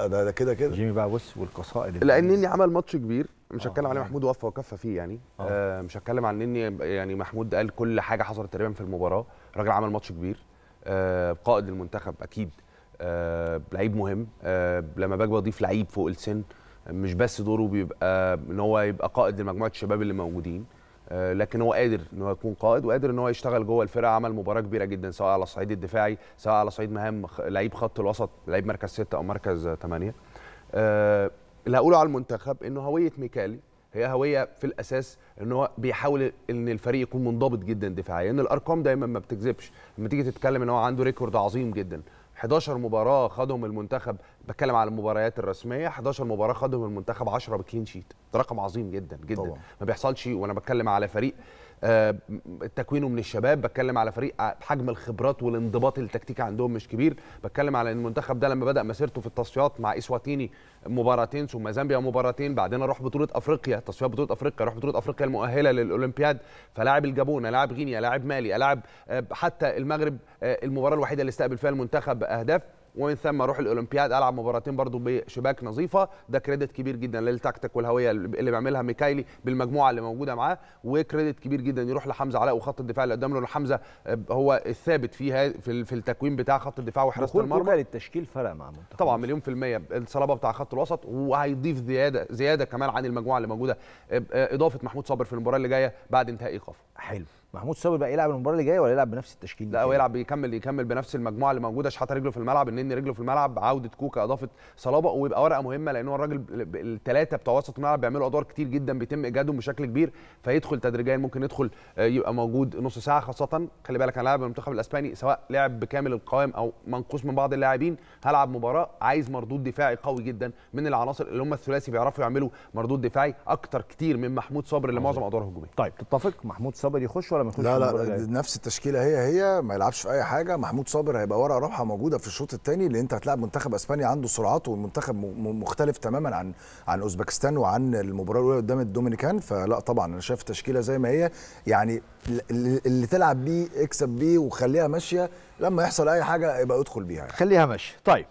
ده ده كده كده جيمي بقى بص والقصائد لان عمل ماتش كبير مش آه. هتكلم عليه محمود وفى وكفى فيه يعني آه. آه مش هتكلم عن اني يعني محمود قال كل حاجه حصلت تقريبا في المباراه الراجل عمل ماتش كبير آه قائد المنتخب اكيد آه لعيب مهم آه لما باجي بضيف لعيب فوق السن مش بس دوره بيبقى ان هو يبقى قائد لمجموعه الشباب اللي موجودين آه، لكن هو قادر ان هو يكون قائد وقادر ان هو يشتغل جوه الفرقه عمل مباراه كبيره جدا سواء على الصعيد الدفاعي سواء على صعيد مهام لعيب خط الوسط لعيب مركز 6 او مركز 8 آه، اللي هقوله على المنتخب انه هويه ميكالي هي هويه في الاساس ان هو بيحاول ان الفريق يكون منضبط جدا دفاعيا ان الارقام دايما ما بتكذبش لما تيجي تتكلم ان هو عنده ريكورد عظيم جدا 11 مباراه خدهم المنتخب بتكلم على المباريات الرسميه 11 مباراه خدهم المنتخب 10 بكلين شيت ده رقم عظيم جدا جدا طبعا. ما بيحصلش وانا بتكلم على فريق آه، تكوينه من الشباب بتكلم على فريق آه، حجم الخبرات والانضباط التكتيكي عندهم مش كبير بتكلم على ان المنتخب ده لما بدا مسيرته في التصفيات مع اسواتيني مباراتين ثم زامبيا مباراتين بعدين راح بطوله افريقيا تصفيات بطوله افريقيا راح بطوله افريقيا المؤهله للاولمبياد فلاعب الجابون لاعب غينيا لاعب مالي لاعب آه، حتى المغرب المباراه الوحيده اللي استقبل فيها المنتخب اهداف ومن ثم اروح الاولمبياد العب مباراتين برضو بشباك نظيفه ده كريدت كبير جدا للتكتيك والهويه اللي بيعملها ميكايلي بالمجموعه اللي موجوده معاه وكريدت كبير جدا يروح لحمزه علاء وخط الدفاع اللي قدام له حمزه آه، هو الثابت فيها في التكوين بتاع خط الدفاع وحراسه المرمى للتشكيل فرق مع منتخب طبعا مليون في الميه الصلابه بتاع خط الوسط وهيضيف زياده زياده كمان عن المجموعه اللي موجوده آه، آه، اضافه محمود صابر في المباراه اللي جايه بعد انتهاء ايقافه حلو محمود صابر بقى يلعب المباراه اللي جايه ولا يلعب بنفس التشكيل لا هو يلعب يكمل يكمل بنفس المجموعه اللي موجوده شحاته رجله في الملعب ان رجله في الملعب عوده كوكا اضافه صلابه ويبقى ورقه مهمه لان هو الراجل الثلاثه بتوع وسط الملعب بيعملوا ادوار كتير جدا بيتم ايجادهم بشكل كبير فيدخل تدريجيا ممكن يدخل آه، يبقى موجود نص ساعه خاصه خلي بالك انا لاعب المنتخب الاسباني سواء لعب بكامل القوام او منقوص من بعض اللاعبين هلعب مباراه عايز مردود دفاعي قوي جدا من العناصر اللي هم الثلاثي بيعرفوا يعملوا مردود دفاعي اكتر كتير من محمود صبري اللي معظم ادواره هجوميه طيب تتفق محمود صبري يخش ولا ما لا لا نفس التشكيله هي هي ما يلعبش في اي حاجه محمود صابر هيبقى ورقه رابحه موجوده في الشوط الثاني اللي انت هتلاعب منتخب اسبانيا عنده سرعات والمنتخب مختلف تماما عن عن اوزبكستان وعن المباراه الاولى قدام الدومينيكان فلا طبعا انا شايف التشكيله زي ما هي يعني اللي تلعب بيه اكسب بيه وخليها ماشيه لما يحصل اي حاجه يبقى ادخل بيها يعني. خليها ماشيه طيب